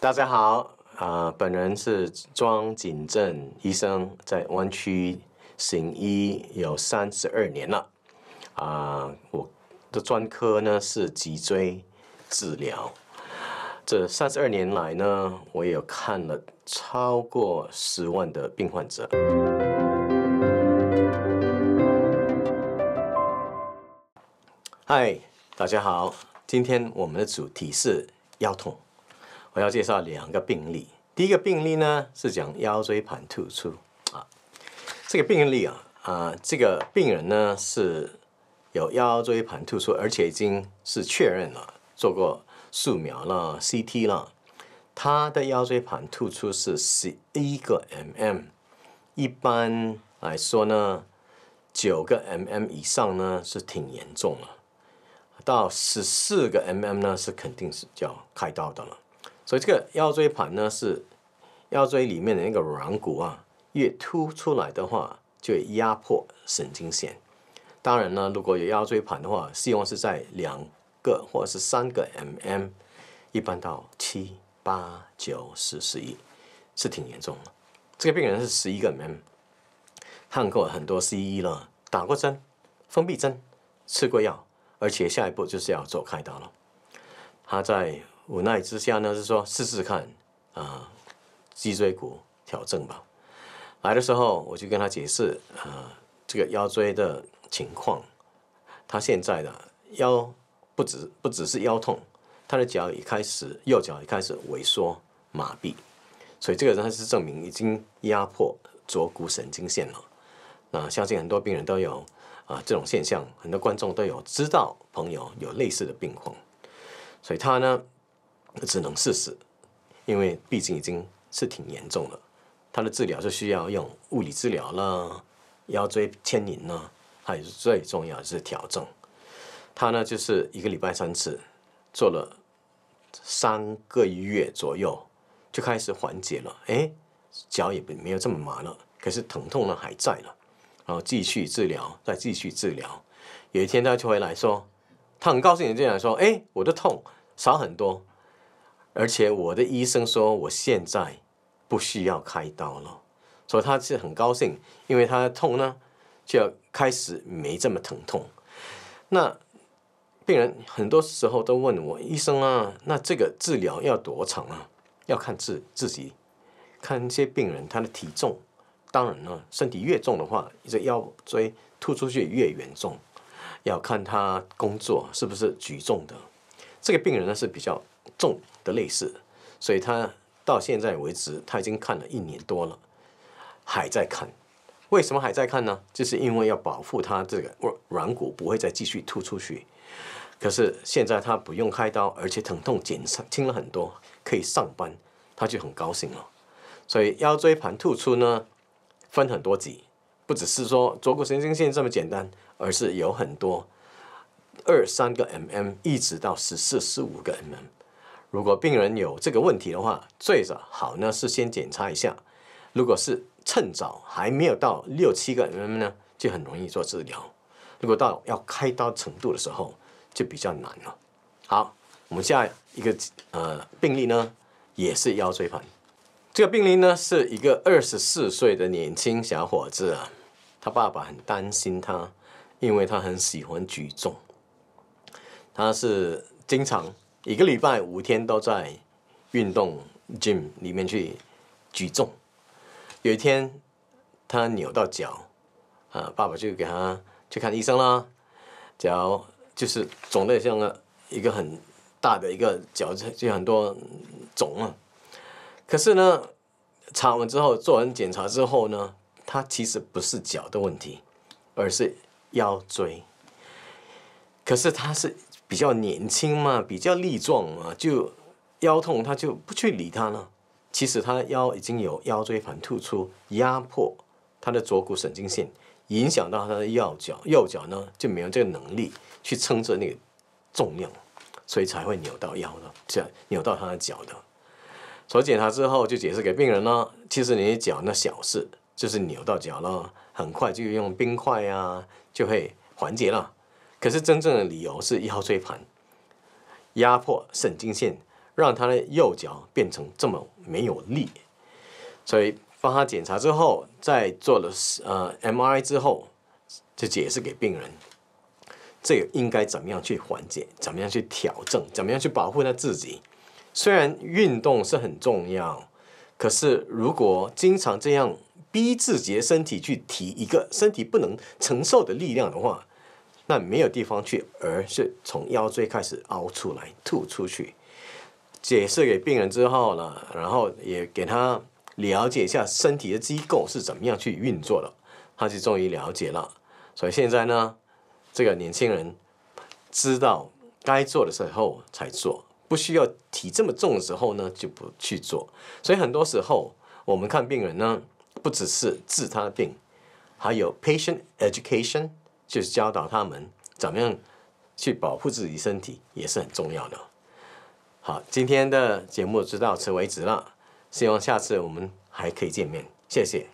大家好，啊，本人是庄景正医生，在湾区行医有三十二年了，啊，我的专科呢是脊椎治疗，这三十二年来呢，我有看了超过十万的病患者。嗨，大家好，今天我们的主题是腰痛。我要介绍两个病例。第一个病例呢是讲腰椎盘突出啊。这个病例啊，啊，这个病人呢是有腰椎盘突出，而且已经是确认了做过素描了、CT 了。他的腰椎盘突出是十一个 mm。一般来说呢，九个 mm 以上呢是挺严重了，到十四个 mm 呢是肯定是要开刀的了。所以这个腰椎盘呢是腰椎里面的那个软骨啊，越凸出来的话，就压迫神经线。当然呢，如果有腰椎盘的话，希望是在两个或者是三个 mm，一般到七八九十十一是挺严重的。这个病人是十一个 mm，看过很多西医了，打过针、封闭针、吃过药，而且下一步就是要做开刀了。他在。无奈之下呢，是说试试看啊，脊椎骨矫正吧。来的时候我就跟他解释啊，这个腰椎的情况，他现在的腰不止不只是腰痛，他的脚也开始右脚也开始萎缩麻痹，所以这个人他是证明已经压迫左骨神经线了。那相信很多病人都有啊这种现象，很多观众都有知道朋友有类似的病况，所以他呢。只能试试，因为毕竟已经是挺严重了。他的治疗是需要用物理治疗了，腰椎牵引呢，还有最重要的是调整。他呢就是一个礼拜三次，做了三个月左右，就开始缓解了。哎，脚也没有这么麻了，可是疼痛呢还在了。然后继续治疗，再继续治疗。有一天他就回来说，他很高兴的进来说：“哎，我的痛少很多。”而且我的医生说我现在不需要开刀了，所以他是很高兴，因为他的痛呢就要开始没这么疼痛。那病人很多时候都问我医生啊，那这个治疗要多长啊？要看自自己，看一些病人他的体重，当然了，身体越重的话，这腰椎突出去越严重。要看他工作是不是举重的，这个病人呢是比较重。类似，所以他到现在为止，他已经看了一年多了，还在看。为什么还在看呢？就是因为要保护他这个软软骨不会再继续突出去。可是现在他不用开刀，而且疼痛减轻了很多，可以上班，他就很高兴了。所以腰椎盘突出呢，分很多级，不只是说左骨神经线这么简单，而是有很多二三个 mm 一直到十四、十五个 mm。如果病人有这个问题的话，最早好呢是先检查一下。如果是趁早还没有到六七个 M 呢，就很容易做治疗。如果到要开刀程度的时候，就比较难了。好，我们下一个呃病例呢，也是腰椎盘。这个病例呢是一个二十四岁的年轻小伙子啊，他爸爸很担心他，因为他很喜欢举重，他是经常。一个礼拜五天都在运动 gym 里面去举重，有一天他扭到脚，啊，爸爸就给他去看医生啦，脚就是肿的像一个很大的一个脚就很多肿啊，可是呢，查完之后做完检查之后呢，他其实不是脚的问题，而是腰椎，可是他是。比较年轻嘛，比较力壮嘛，就腰痛他就不去理他了。其实他腰已经有腰椎盘突出，压迫他的左股神经线，影响到他的右脚，右脚呢就没有这个能力去撑着那个重量，所以才会扭到腰呢，扭到他的脚的。所以检查之后就解释给病人了，其实你的脚那小事就是扭到脚了，很快就用冰块啊就会缓解了。可是真正的理由是腰椎盘压迫神经线，让他的右脚变成这么没有力。所以帮他检查之后，在做了呃 M I 之后，就解释给病人，这个应该怎么样去缓解，怎么样去调整，怎么样去保护他自己。虽然运动是很重要，可是如果经常这样逼自己的身体去提一个身体不能承受的力量的话，那没有地方去，而是从腰椎开始凹出来吐出去。解释给病人之后呢，然后也给他了解一下身体的机构是怎么样去运作的，他就终于了解了。所以现在呢，这个年轻人知道该做的时候才做，不需要提这么重的时候呢就不去做。所以很多时候我们看病人呢，不只是治他的病，还有 patient education。就是教导他们怎么样去保护自己身体，也是很重要的。好，今天的节目就到此为止了，希望下次我们还可以见面。谢谢。